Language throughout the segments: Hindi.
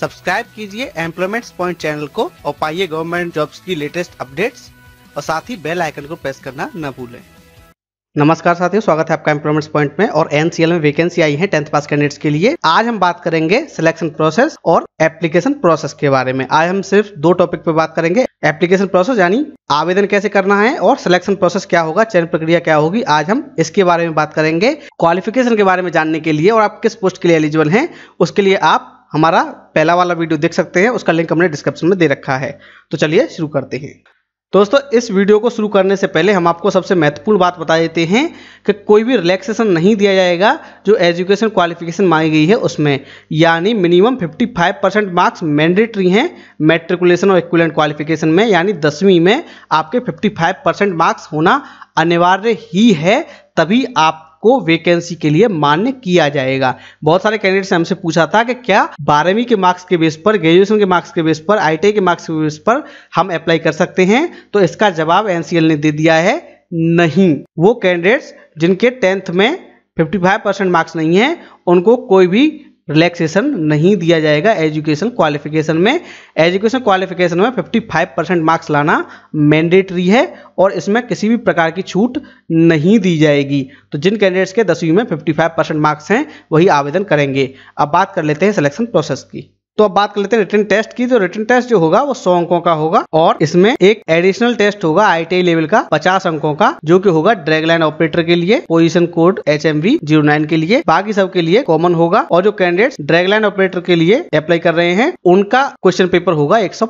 सब्सक्राइब कीजिए एम्प्लॉयमेंट पॉइंट चैनल को और पाइए गवर्नमेंट जॉब्स की लेटेस्ट अपडेट्स और साथ ही बेल आइकन को प्रेस करना न भूलें नमस्कार साथियों स्वागत है आपका एम्प्लॉयमेंट पॉइंट में और एनसीएल में वैकेंसी आई है टेंथ पास कैंडिडेट्स के लिए आज हम बात करेंगे सिलेक्शन प्रोसेस और एप्लीकेशन प्रोसेस के बारे में आज हम सिर्फ दो टॉपिक पे बात करेंगे एप्लीकेशन प्रोसेस यानी आवेदन कैसे करना है और सिलेक्शन प्रोसेस क्या होगा चयन प्रक्रिया क्या होगी आज हम इसके बारे में बात करेंगे क्वालिफिकेशन के बारे में जानने के लिए और आप किस पोस्ट के लिए एलिजिबल हैं उसके लिए आप हमारा पहला वाला वीडियो देख सकते हैं उसका लिंक हमने डिस्क्रिप्शन में दे रखा है तो चलिए शुरू करते हैं दोस्तों इस वीडियो को शुरू करने से पहले हम आपको सबसे महत्वपूर्ण बात बता देते हैं कि कोई भी रिलैक्सेशन नहीं दिया जाएगा जो एजुकेशन क्वालिफिकेशन मांगी गई है उसमें यानी मिनिमम 55 परसेंट मार्क्स मैंडेटरी हैं मेट्रिकुलेशन और इक्विलेंट क्वालिफिकेशन में यानी दसवीं में आपके 55 परसेंट मार्क्स होना अनिवार्य ही है तभी आप आपको वैकेंसी के लिए मान्य किया जाएगा बहुत सारे कैंडिडेट से हमसे पूछा था कि क्या बारहवीं के मार्क्स के बेस पर ग्रेजुएशन के मार्क्स के बेस पर आई के मार्क्स के बेस पर हम अप्लाई कर सकते हैं तो इसका जवाब एनसीएल ने दे दिया है नहीं वो कैंडिडेट्स जिनके टेंथ में 55 परसेंट मार्क्स नहीं है उनको कोई भी रिलैक्सेशन नहीं दिया जाएगा एजुकेशन क्वालिफिकेशन में एजुकेशन क्वालिफिकेशन में 55 परसेंट मार्क्स लाना मैंडेटरी है और इसमें किसी भी प्रकार की छूट नहीं दी जाएगी तो जिन कैंडिडेट्स के दसवीं में 55 परसेंट मार्क्स हैं वही आवेदन करेंगे अब बात कर लेते हैं सिलेक्शन प्रोसेस की तो अब बात कर लेते हैं रिटर्न टेस्ट की तो रिटर्न टेस्ट जो होगा वो सौ अंकों का होगा और इसमें एक एडिशनल टेस्ट होगा आईटीआई लेवल का पचास अंकों का जो की होगा ड्रैग लाइन ऑपरेटर के लिए पोजिशन कोड एच एम के लिए बाकी सबके लिए कॉमन होगा और जो कैंडिडेट ड्रैग लाइन ऑपरेटर के लिए अप्लाई कर रहे हैं उनका क्वेश्चन पेपर होगा एक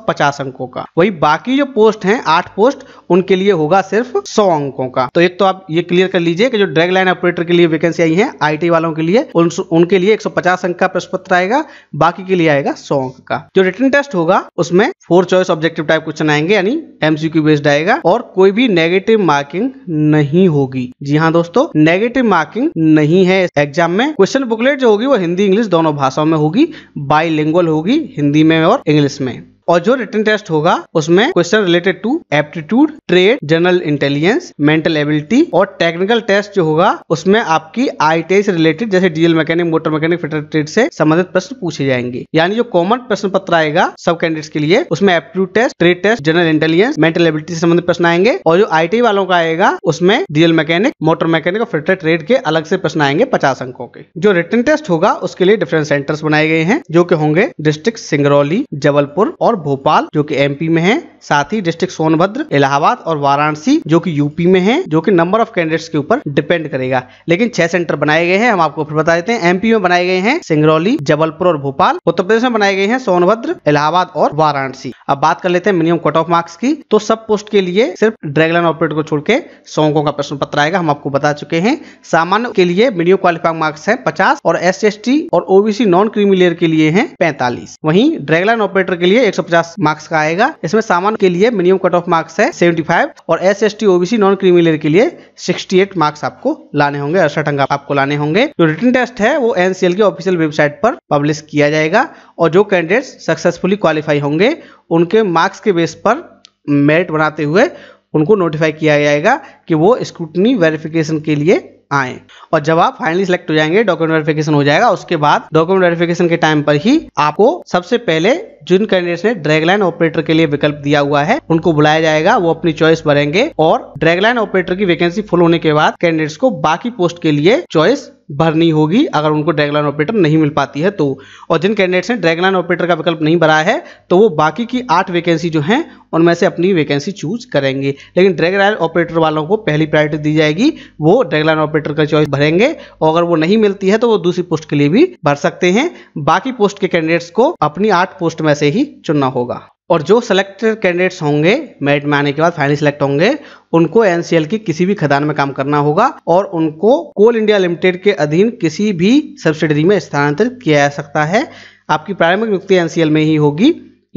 अंकों का वही बाकी जो पोस्ट है आठ पोस्ट उनके लिए होगा सिर्फ सौ अंकों का तो एक तो आप ये क्लियर कर लीजिए कि जो ड्रैग लाइन ऑपरेटर के लिए वैकेंसी आई है आईटी वालों के लिए उन, उनके लिए 150 अंक का प्रश्न पत्र आएगा बाकी के लिए आएगा सॉन्ग का जो रिटर्न टेस्ट होगा उसमें four choice objective type question आएंगे यानी एमसीक्यू बेस्ड आएगा और कोई भी नेगेटिव मार्किंग नहीं होगी जी हाँ दोस्तों नेगेटिव मार्किंग नहीं है एग्जाम में क्वेश्चन बुकलेट जो होगी वो हिंदी इंग्लिश दोनों भाषाओं में होगी बाई होगी हिंदी में और इंग्लिश में और जो रिटर्न टेस्ट होगा उसमें question related to aptitude trade general intelligence mental ability और टेक्निकल टेस्ट जो होगा उसमें आपकी आई से रिलेटेड जैसे diesel mechanic motor mechanic fitter trade से संबंधित प्रश्न पूछे जाएंगे यानी जो कॉमन प्रश्न पत्र आएगा सब कैंडिडेट्स के लिए उसमें aptitude test trade test general intelligence mental ability से संबंधित प्रश्न आएंगे और जो आई वालों का आएगा उसमें डीजल मैकेनिक मोटर मैकेनिक और फिटर ट्रेड के अलग से प्रश्न आएंगे पचास अंकों के जो रिटर्न टेस्ट होगा उसके लिए डिफरेंट सेंटर्स बनाए गए हैं जो कि होंगे डिस्ट्रिक्ट सिंगरौली जबलपुर और और भोपाल जो कि एमपी में है साथ ही डिस्ट्रिक्ट सोनभद्र इलाहाबाद और वाराणसी जो कि यूपी में है जो कि नंबर ऑफ कैंडिडेट्स के ऊपर डिपेंड करेगा लेकिन छह सेंटर बनाए गए हैं हम आपको फिर बता देते हैं एमपी में बनाए गए हैं सिंगरौली जबलपुर और भोपाल उत्तर प्रदेश में बनाए गए हैं सोनभद्र इलाहाबाद और वाराणसी अब बात कर लेते हैं मिनिमम कट ऑफ मार्क्स की तो सब पोस्ट के लिए सिर्फ ड्रैगलाइन ऑपरेटर को छोड़ के सौकों का प्रश्न पत्र आएगा हम आपको बता चुके हैं सामान्य के लिए मिनिमम क्वालिफाइंग मार्क्स है पचास और एस और ओबीसी नॉन क्रीमी लेयर के लिए है पैंतालीस वही ड्रैगलाइन ऑपरेटर के लिए एक 150 मार्क्स का आएगा इसमें सामान्य के लिए मिनिमम कट ऑफ मार्क्स है 75 और S S T OBC non creamy layer के लिए 68 मार्क्स आपको लाने होंगे अड़सठ अंक आपको लाने होंगे जो रिटर्न टेस्ट है वो एनसीएल के ऑफिशियल वेबसाइट पर पब्लिश किया जाएगा और जो कैंडिडेट सक्सेसफुली क्वालिफाई होंगे उनके मार्क्स के बेस पर मेरिट बनाते हुए उनको नोटिफाई किया जाएगा कि वो स्क्रूटनी वेरिफिकेशन के लिए आए और जब आप फाइनली सिलेक्ट हो जाएंगे डॉक्यूमेंट वेरिफिकेशन हो जाएगा उसके बाद डॉक्यूमेंट वेरिफिकेशन के टाइम पर ही आपको सबसे पहले जिन कैंडिडेट्स ने ड्रैगलाइन ऑपरेटर के लिए विकल्प दिया हुआ है उनको बुलाया जाएगा वो अपनी चॉइस भरेंगे और ड्रैगलाइन ऑपरेटर की वैकेंसी फुल होने के बाद कैंडिडेट्स को बाकी पोस्ट के लिए चॉइस भरनी होगी अगर उनको ड्रैगलाइन ऑपरेटर नहीं मिल पाती है तो और जिन कैंडिडेट्स ने ड्रैगलाइन ऑपरेटर का विकल्प नहीं भरा है तो वो बाकी की आठ वैकेंसी जो हैं उनमें से अपनी वैकेंसी चूज करेंगे लेकिन ड्रैगलाइन ऑपरेटर वालों को पहली प्रायोरिटी दी जाएगी वो ड्रैगलाइन ऑपरेटर का चॉइस भरेंगे और अगर वो नहीं मिलती है तो वो दूसरी पोस्ट के लिए भी भर सकते हैं बाकी पोस्ट के कैंडिडेट्स को अपनी आठ पोस्ट में तरह से ही चुनना होगा और जो सेलेक्टेड कैंडिडेट्स होंगे मेरिट में आने के बाद फाइनली सिलेक्ट होंगे उनको एनसीएल की किसी भी खदान में काम करना होगा और उनको कोल इंडिया लिमिटेड के अधीन किसी भी सब्सिडरी में स्थानांतरित किया जा सकता है आपकी प्रारंभिक नियुक्ति एनसीएल में ही होगी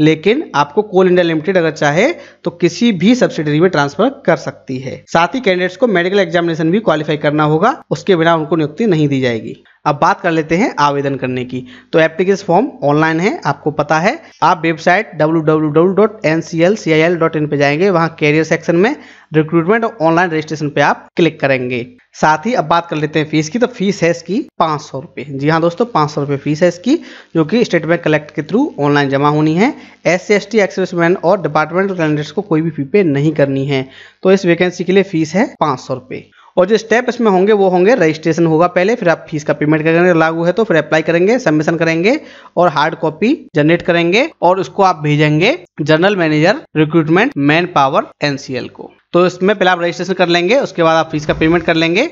लेकिन आपको कोल इंडिया लिमिटेड अगर चाहे तो किसी भी सब्सिडरी में ट्रांसफर कर सकती है साथ ही कैंडिडेट्स को मेडिकल एग्जामिनेशन भी क्वालिफाई करना होगा उसके बिना उनको नियुक्ति नहीं दी जाएगी अब बात कर लेते हैं आवेदन करने की तो एप्लीकेशन फॉर्म ऑनलाइन है आपको पता है आप वेबसाइट www.nclcil.in पे जाएंगे वहां कैरियर सेक्शन में रिक्रूटमेंट और ऑनलाइन रजिस्ट्रेशन पे आप क्लिक करेंगे साथ ही अब बात कर लेते हैं फीस की तो फीस है इसकी पाँच सौ रुपये जी हाँ दोस्तों पाँच सौ रुपये फीस है इसकी जो कि स्टेट बैंक कलेक्ट के थ्रू ऑनलाइन जमा होनी है S C S T ex-serviceman और डिपार्टमेंटल कैंडिडेट्स को कोई भी फी पे नहीं करनी है तो इस वैकेंसी के लिए फीस है पाँच सौ रुपये और जो स्टेप इसमें होंगे वो होंगे रजिस्ट्रेशन होगा पहले फिर आप फीस का पेमेंट करेंगे लागू है तो फिर अप्लाई करेंगे सबमिशन करेंगे और हार्ड कॉपी जनरेट करेंगे और उसको आप भेजेंगे general manager recruitment man power NCL को तो इसमें पहले आप रजिस्ट्रेशन कर लेंगे उसके बाद आप फीस का पेमेंट कर लेंगे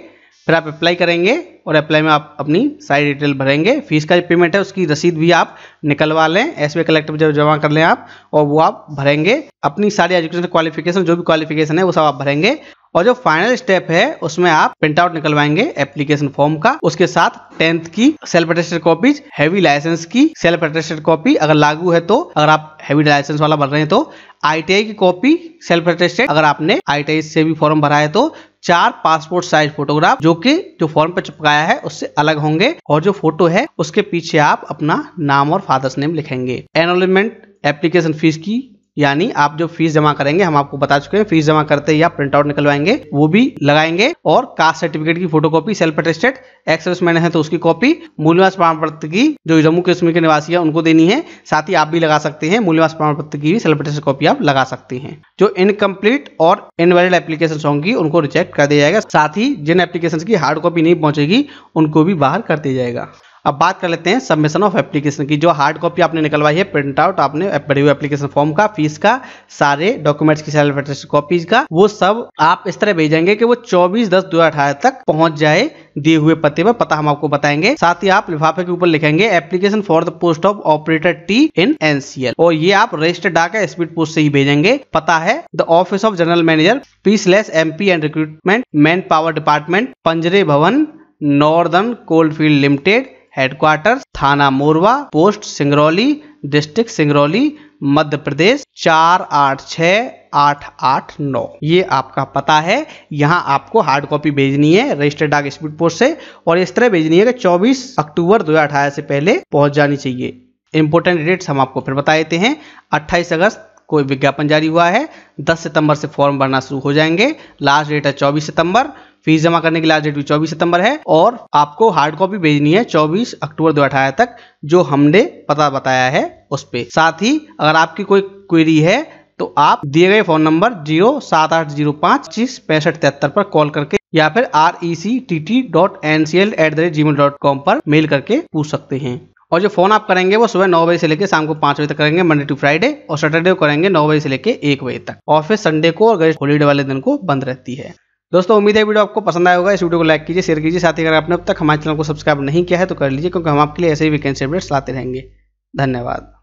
फिर आप अप्लाई करेंगे और अप्लाई में आप अपनी सारी डिटेल भरेंगे फीस का जो पेमेंट है उसकी रसीद भी आप निकलवा लें एस बी कलेक्टर जब जमा कर लें आप और वो आप भरेंगे अपनी सारी एजुकेशन क्वालिफिकेशन जो भी क्वालिफिकेशन है वो सब आप भरेंगे और जो फाइनल स्टेप है उसमें आप प्रिंट आउट निकलवाएंगे एप्लीकेशन फॉर्म का उसके साथ टेंथ की self attested copies heavy licence की सेल्फ अटेस्टेड कॉपी अगर लागू है तो अगर आप हैवी लाइसेंस वाला भर रहे हैं तो आईटीआई की कॉपी सेल्फ अटेस्टेड अगर आपने आईटीआई से भी फॉर्म भरा है तो चार पासपोर्ट साइज फोटोग्राफ जो कि जो फॉर्म पर चिपकाया है उससे अलग होंगे और जो फोटो है उसके पीछे आप अपना नाम और फादर्स नेम लिखेंगे एनरोलमेंट एप्लीकेशन फीस की यानी आप जो फीस जमा करेंगे हम आपको बता चुके हैं फीस जमा करते ही आप आउट निकलवाएंगे वो भी लगाएंगे और कास्ट सर्टिफिकेट की photocopy self attested ex-serviceman है तो उसकी कॉपी मूल्यवास प्रमाण पत्र की जो जम्मू कश्मीर के निवासी है उनको देनी है साथ ही आप भी लगा सकते हैं मूल्यवास प्रमाण पत्र की भी सेल्फ अटेस्टेड कॉपी आप लगा सकते हैं जो इनकम्प्लीट और इनवैलिड एप्लीकेशन होंगी उनको रिजेक्ट कर दिया जाएगा साथ ही जिन एप्लीकेशन की हार्ड कॉपी नहीं पहुंचेगी उनको भी बाहर कर दिया जाएगा अब बात कर लेते हैं सबमिशन ऑफ एप्लीकेशन की जो हार्ड कॉपी आपने निकलवाई है प्रिंट आउट आपने एप्लीकेशन फॉर्म का फीस का सारे डॉक्यूमेंट्स की सेल्फ कॉपीज का वो सब आप इस तरह भेजेंगे कि वो चौबीस दस दो तक पहुंच जाए दिए हुए पते पर पता हम आपको बताएंगे साथ ही आप लिफाफे के ऊपर लिखेंगे application for the post of operator T in NCL और ये आप रजिस्टर्ड डाक स्पीड पोस्ट से ही भेजेंगे पता है the office of general manager पीसलेस स्लेस M P and recruitment man power department पंजरे भवन northern coal field limited headquarter थाना मोरवा पोस्ट सिंगरौली डिस्ट्रिक्ट सिंगरौली मध्य प्रदेश चार आठ छ आठ आठ नौ ये आपका पता है यहाँ आपको हार्ड कॉपी भेजनी है रजिस्टर्ड डाक स्पीड पोस्ट से और इस तरह भेजनी है कि 24 अक्टूबर 2018 से पहले पहुंच जानी चाहिए इंपॉर्टेंट डेट्स हम आपको फिर बता देते हैं 28 अगस्त को विज्ञापन जारी हुआ है 10 सितंबर से फॉर्म भरना शुरू हो जाएंगे लास्ट डेट है चौबीस सितंबर फीस जमा करने की लास्ट डेट भी चौबीस सितंबर है और आपको हार्ड कॉपी भेजनी है चौबीस अक्टूबर दो तक जो हमने पता बताया है उस पर साथ ही अगर आपकी कोई क्वेरी है तो आप दिए गए फोन नंबर जीरो सात आठ जीरो पाँच पच्चीस पैंसठ तिहत्तर पर कॉल करके या फिर R E C T T dot N C L at the rate Gmail dot com पर मेल करके पूछ सकते हैं और जो फोन आप करेंगे वो सुबह नौ बजे से लेकर शाम को पाँच बजे तक करेंगे मंडे टू फ्राइडे और सैटरडे को करेंगे नौ बजे से लेकर एक बजे तक ऑफिस संडे को और गैस होलीडे वाले दिन को बंद रहती है दोस्तों उम्मीद है वीडियो आपको पसंद आया होगा इस वीडियो को लाइक कीजिए शेयर कीजिए साथ ही अगर आपने अब तक हमारे चैनल को सब्सक्राइब नहीं किया है तो कर लीजिए क्योंकि हम आपके लिए ऐसे ही वैकेंसी अपडेट्स लाते रहेंगे धन्यवाद